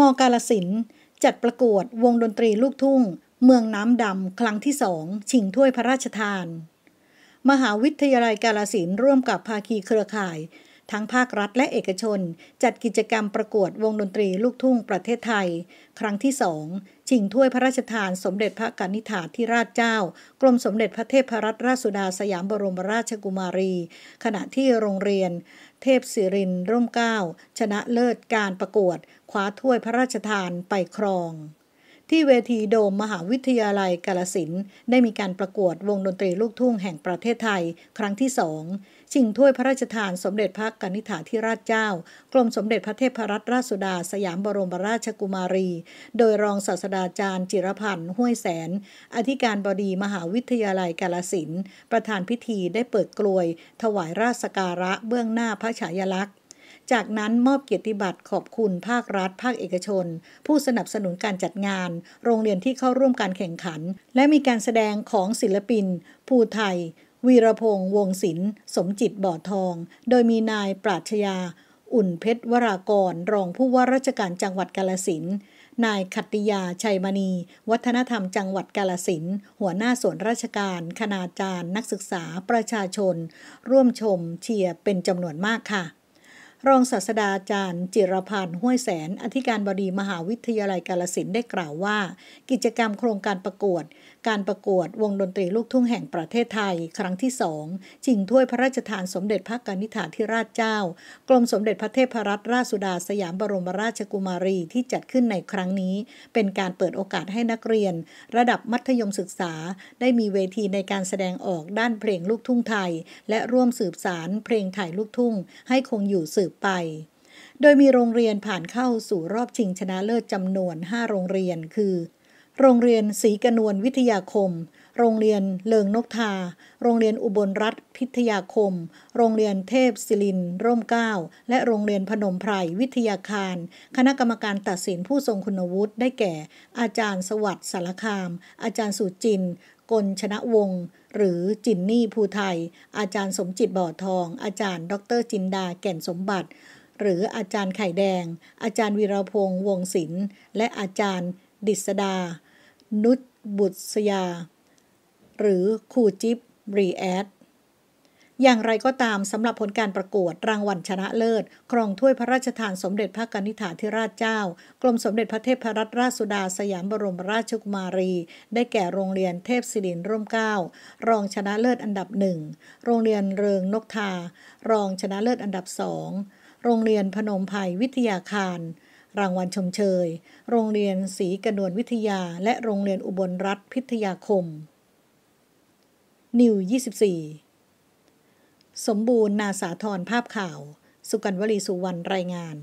มอกาลสินจัดประกวดวงดนตรีลูกทุ่งเมืองน้ำดำครั้งที่สองชิงถ้วยพระราชทาน มหาวิทยาลัยกาลสินร่วมกับภาคีเครือข่ายทั้งภาครัฐและเอกชน จัดกิจกรรมประกวดวงดนตรีลูกทุ่งประเทศไทย ครั้งที่สองชิงถ้วยพระราชทานสมเด็จพระกนิษฐาธิราชเจ้า กรมสมเด็จพระเทพรัตนราชสุดาสยามบรมราชกุมารี ขณะที่โรงเรียน เทพศิริน ร่มเก้าชนะเลิศการประกวดคว้าถ้วยพระราชทานไปครองที่เวทีโดมมหาวิทยาลัยกาลสินได้มีการประกวดวงดนตรีลูกทุ่งแห่งประเทศไทย ครั้งที่สองชิงถ้วยพระราชทานสมเด็จพระกนิษฐาธิราชเจ้ากรมสมเด็จพระเทพรัตนราชสุดาสยามบรมราชกุมารี โดยรองศาสตราจารย์จิรพันธ์ห้วยแสน อธิการบดีมหาวิทยาลัยกาลสินประธานพิธีได้เปิดกลวย ถวายราชสการะเบื้องหน้าพระฉายาลักษณ์จากนั้นมอบเกียรติบัตรขอบคุณภาครัฐ ภาคเอกชน ผู้สนับสนุนการจัดงาน โรงเรียนที่เข้าร่วมการแข่งขัน และมีการแสดงของศิลปินภูไทย วีรพงษ์วงศิลป์สมจิตบ่อทอง โดยมีนายปราชญาอุ่นเพชรวรากร รองผู้ว่าราชการจังหวัดกาลสินนายขัตติยาชัยมณี วัฒนธรรมจังหวัดกาลสินหัวหน้าส่วนราชการคณาจารย์ นักศึกษา ประชาชน ร่วมชม เชียร์เป็นจำนวนมากค่ะรองศาสดาาจารย์ จิรพันธ์ห้วยแสนอธิการบดีมหาวิทยาลัยกาลสินได้กล่าวว่า กิจกรรมโครงการประกวดการประกวดวงดนตรีลูกทุ่งแห่งประเทศไทยครั้งที่สองชิงถ้วยพระราชทานสมเด็จพระกนิษฐาธิราชเจ้า กรมสมเด็จพระเทพรัตนราชสุดาสยามบรมราชกุมารี ที่จัดขึ้นในครั้งนี้ เป็นการเปิดโอกาสให้นักเรียน ระดับมัธยมศึกษาได้มีเวทีในการแสดงออกด้านเพลงลูกทุ่งไทย และร่วมสืบสารเพลงไทยลูกทุ่งให้คงอยู่สืบบไปโดยมีโรงเรียนผ่านเข้าสู่รอบชิงชนะเลิศจำนวน 5 โรงเรียนคือ โรงเรียนศรีกนวลวิทยาคม โรงเรียนเลิงนกทา โรงเรียนอุบลรัฐพิทยาคม โรงเรียนเทพศิลิน ร่มเก้าและโรงเรียนพนมไพรวิทยาคาร คณะกรรมการตัดสินผู้ทรงคุณวุฒิ ได้แก่ อาจารย์สวัสดิ์สารคาม อาจารย์สุจินกลชนะวงหรือจินนี่ภูไทย อาจารย์สมจิตบ่อทองอาจารย์ ดร จินดาแก่นสมบัติ หรืออาจารย์ไข่แดง อาจารย์วีรพงษ์วงศิลป์และอาจารย์ดิษดา นุชบุตรยา หรือครูจิ๊บรีแอดอย่างไรก็ตามสำหรับผลการประกวดรางวัลชนะเลิศ ครองถ้วยพระราชทานสมเด็จพระกนิษฐาธิราชเจ้ากรมสมเด็จพระเทพรัตนราชสุดาสยามบรมราชกุมารี ได้แก่โรงเรียนเทพศิรินร่มเก้ารองชนะเลิศอันดับหนึ่งโรงเรียนเริงนกทา รองชนะเลิศอันดับสองโรงเรียนพนมภัยวิทยาคาร รางวัลชมเชยโรงเรียนศรีกระนวลวิทยา และโรงเรียนอุบลรัฐพิทยาคมนิว24สมบูรณ์นาสาธรภาพข่าว สุกันวลีสุวรรณรายงาน